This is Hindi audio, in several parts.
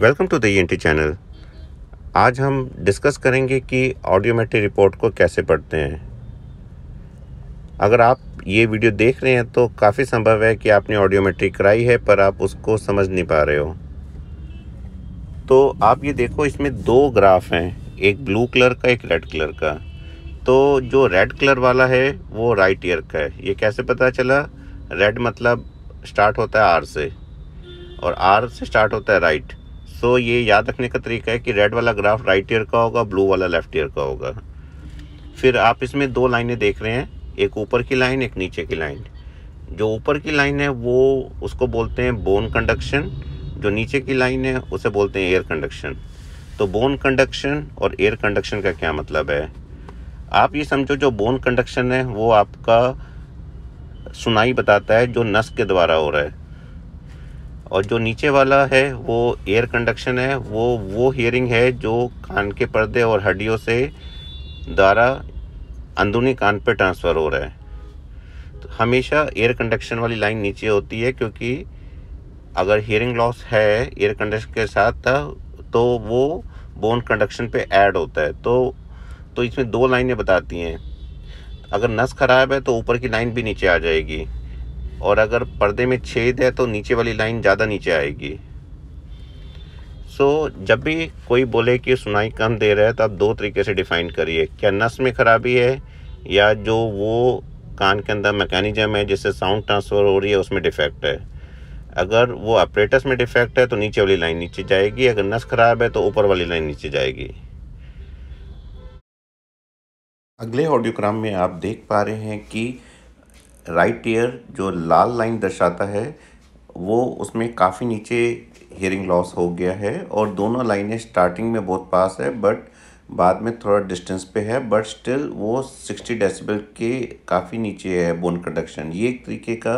welcome to the e e channel आज हम डिस्कस करेंगे कि ऑडियोमेट्री रिपोर्ट को कैसे पढ़ते हैं अगर आप ये वीडियो देख रहे हैं तो काफ़ी संभव है कि आपने ऑडियोमेट्री कराई है पर आप उसको समझ नहीं पा रहे हो तो आप ये देखो इसमें दो ग्राफ हैं एक ब्लू कलर का एक रेड कलर का तो जो रेड कलर वाला है वो राइट ईयर का है ये कैसे पता चला रेड मतलब स्टार्ट होता है आर से और आर से स्टार्ट होता है राइट सो तो ये याद रखने का तरीका है कि रेड वाला ग्राफ राइट ईयर का होगा ब्लू वाला लेफ्ट ईयर का होगा फिर आप इसमें दो लाइनें देख रहे हैं एक ऊपर की लाइन एक नीचे की लाइन जो ऊपर की लाइन है वो उसको बोलते हैं बोन कंडक्शन जो नीचे की लाइन है उसे बोलते हैं एयर कंडक्शन तो बोन कंडक्शन और एयर कंडक्शन का क्या मतलब है आप ये समझो जो बोन कंडक्शन है वो आपका सुनाई बताता है जो नस के द्वारा हो रहा है और जो नीचे वाला है वो एयर कंडक्शन है वो वो हियरिंग है जो कान के पर्दे और हड्डियों से द्वारा अंदरूनी कान पर ट्रांसफ़र हो रहा है तो हमेशा एयर कंडक्शन वाली लाइन नीचे होती है क्योंकि अगर हियरिंग लॉस है एयर कंडक्शन के साथ तो वो बोन कंडक्शन पे ऐड होता है तो तो इसमें दो लाइनें बताती हैं अगर नस खराब है तो ऊपर की लाइन भी नीचे आ जाएगी और अगर पर्दे में छेद है तो नीचे वाली लाइन ज़्यादा नीचे आएगी सो so, जब भी कोई बोले कि सुनाई कम दे रहा है तो आप दो तरीके से डिफ़ाइन करिए क्या नस में ख़राबी है या जो वो कान के अंदर मैकेनिज्म है जिससे साउंड ट्रांसफ़र हो रही है उसमें डिफेक्ट है अगर वो ऑपरेटस में डिफेक्ट है तो नीचे वाली लाइन नीचे जाएगी अगर नस खराब है तो ऊपर वाली लाइन नीचे जाएगी अगले ऑडियोग्राम में आप देख पा रहे हैं कि राइट ईयर जो लाल लाइन दर्शाता है वो उसमें काफ़ी नीचे हियरिंग लॉस हो गया है और दोनों लाइनें स्टार्टिंग में बहुत पास है बट बाद में थोड़ा डिस्टेंस पे है बट स्टिल वो सिक्सटी डेसिबल के काफ़ी नीचे है बोन कंडक्शन ये एक तरीके का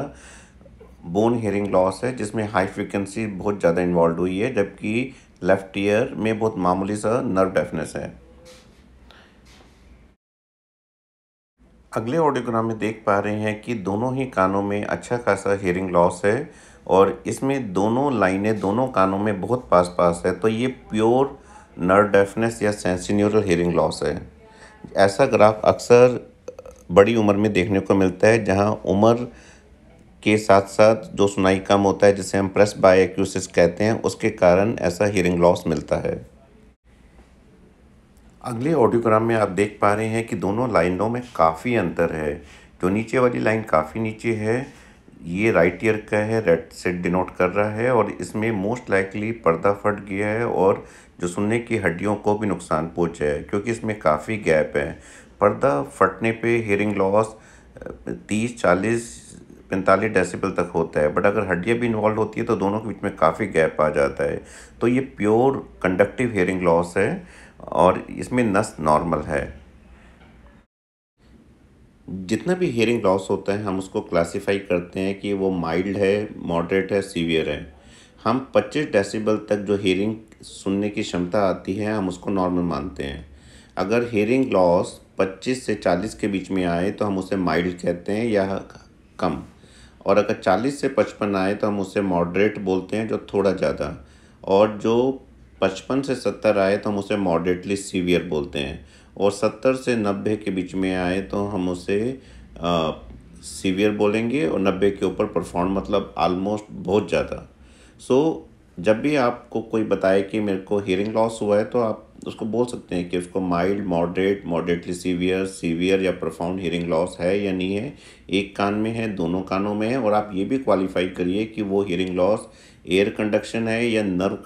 बोन हियरिंग लॉस है जिसमें हाई फ्रिक्वेंसी बहुत ज़्यादा इन्वॉल्व हुई है जबकि लेफ़्ट ईयर में बहुत मामूली सा नर्व डेफनेस है अगले ऑडियोग्राम में देख पा रहे हैं कि दोनों ही कानों में अच्छा खासा हेयरिंग लॉस है और इसमें दोनों लाइनें दोनों कानों में बहुत पास पास है तो ये प्योर नर्व डेफनेस या सेंसिन्यूरल हेयरिंग लॉस है ऐसा ग्राफ अक्सर बड़ी उम्र में देखने को मिलता है जहाँ उम्र के साथ साथ जो सुनाई कम होता है जिसे हम प्रेस बाय एक्यूसिस कहते हैं उसके कारण ऐसा हियरिंग लॉस मिलता है अगले ऑडियोग्राम में आप देख पा रहे हैं कि दोनों लाइनों में काफ़ी अंतर है जो नीचे वाली लाइन काफ़ी नीचे है ये राइट ईयर का है रेड सेट डिनोट कर रहा है और इसमें मोस्ट लाइकली पर्दा फट गया है और जो सुनने की हड्डियों को भी नुकसान पहुँचा है क्योंकि इसमें काफ़ी गैप है पर्दा फटने पे हेयरिंग लॉस तीस चालीस पैंतालीस डेसिबल तक होता है बट अगर हड्डियाँ भी इन्वॉल्व होती है तो दोनों के बीच में काफ़ी गैप आ जाता है तो ये प्योर कंडक्टिव हेयरिंग लॉस है और इसमें नस नॉर्मल है जितना भी हेयरिंग लॉस होता है हम उसको क्लासिफाई करते हैं कि वो माइल्ड है मॉडरेट है सीवियर है हम 25 डेसिबल तक जो हेयरिंग सुनने की क्षमता आती है हम उसको नॉर्मल मानते हैं अगर हेयरिंग लॉस 25 से 40 के बीच में आए तो हम उसे माइल्ड कहते हैं या कम और अगर 40 से 55 आए तो हम उसे मॉडरेट बोलते हैं जो थोड़ा ज़्यादा और जो पचपन से सत्तर आए तो हम उसे मॉडरेटली सीवियर बोलते हैं और सत्तर से नब्बे के बीच में आए तो हम उसे सीवियर बोलेंगे और नब्बे के ऊपर परफॉर्म मतलब आलमोस्ट बहुत ज़्यादा सो so, जब भी आपको कोई बताए कि मेरे को हियरिंग लॉस हुआ है तो आप उसको बोल सकते हैं कि उसको mild moderate moderately severe severe या प्रोफाउंड हियरिंग लॉस है या नहीं है एक कान में है दोनों कानों में है और आप ये भी क्वालिफाई करिए कि वो हियरिंग लॉस एयर कंडक्शन है या नर्व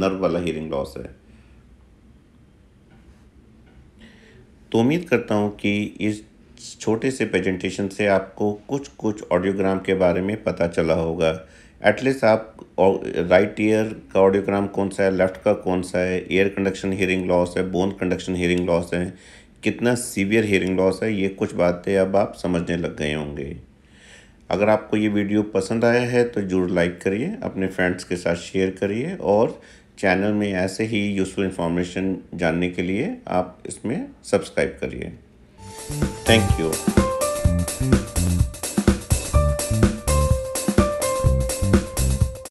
नर्व वाला हियरिंग लॉस है तो उम्मीद करता हूँ कि इस छोटे से प्रेजेंटेशन से आपको कुछ कुछ ऑडियोग्राम के बारे में पता चला होगा एटलीस्ट आप राइट ईयर का ऑडियोग्राम कौन सा है लेफ्ट का कौन सा है एयर कंडक्शन हियरिंग लॉस है बोन कंडक्शन हियरिंग लॉस है कितना सीवियर हियरिंग लॉस है ये कुछ बातें अब आप समझने लग गए होंगे अगर आपको ये वीडियो पसंद आया है तो जरूर लाइक करिए अपने फ्रेंड्स के साथ शेयर करिए और चैनल में ऐसे ही यूज़फुल इन्फॉर्मेशन जानने के लिए आप इसमें सब्सक्राइब करिए थैंक यू